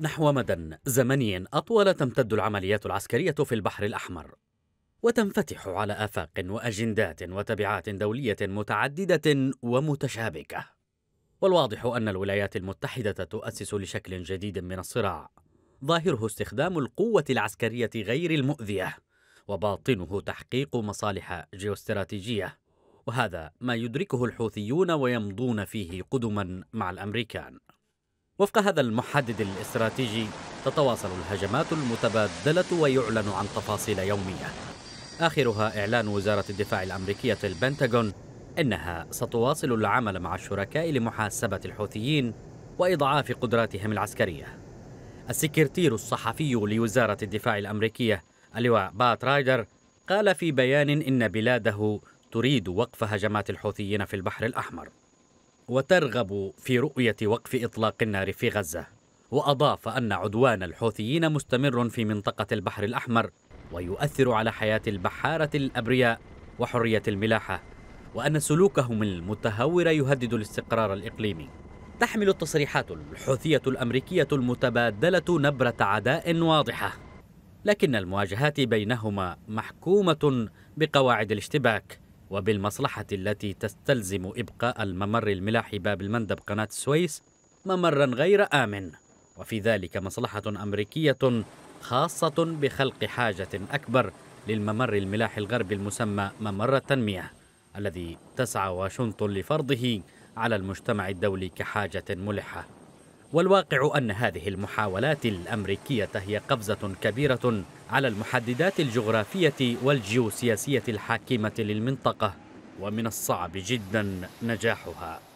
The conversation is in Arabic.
نحو مدى زمني أطول تمتد العمليات العسكرية في البحر الأحمر وتنفتح على آفاق وأجندات وتبعات دولية متعددة ومتشابكة والواضح أن الولايات المتحدة تؤسس لشكل جديد من الصراع ظاهره استخدام القوة العسكرية غير المؤذية وباطنه تحقيق مصالح جيوستراتيجية وهذا ما يدركه الحوثيون ويمضون فيه قدما مع الأمريكان وفق هذا المحدد الاستراتيجي تتواصل الهجمات المتبادلة ويعلن عن تفاصيل يومية آخرها إعلان وزارة الدفاع الأمريكية البنتاغون إنها ستواصل العمل مع الشركاء لمحاسبة الحوثيين وإضعاف قدراتهم العسكرية السكرتير الصحفي لوزارة الدفاع الأمريكية اللواء بات رايدر قال في بيان إن بلاده تريد وقف هجمات الحوثيين في البحر الأحمر وترغب في رؤية وقف إطلاق النار في غزة وأضاف أن عدوان الحوثيين مستمر في منطقة البحر الأحمر ويؤثر على حياة البحارة الأبرياء وحرية الملاحة وأن سلوكهم المتهور يهدد الاستقرار الإقليمي تحمل التصريحات الحوثية الأمريكية المتبادلة نبرة عداء واضحة لكن المواجهات بينهما محكومة بقواعد الاشتباك وبالمصلحة التي تستلزم إبقاء الممر الملاحي باب المندب قناة السويس ممرا غير آمن وفي ذلك مصلحة أمريكية خاصة بخلق حاجة أكبر للممر الملاحي الغربي المسمى ممر التنمية الذي تسعى واشنطن لفرضه على المجتمع الدولي كحاجة ملحة والواقع أن هذه المحاولات الأمريكية هي قفزة كبيرة على المحددات الجغرافية والجيوسياسية الحاكمة للمنطقة ومن الصعب جدا نجاحها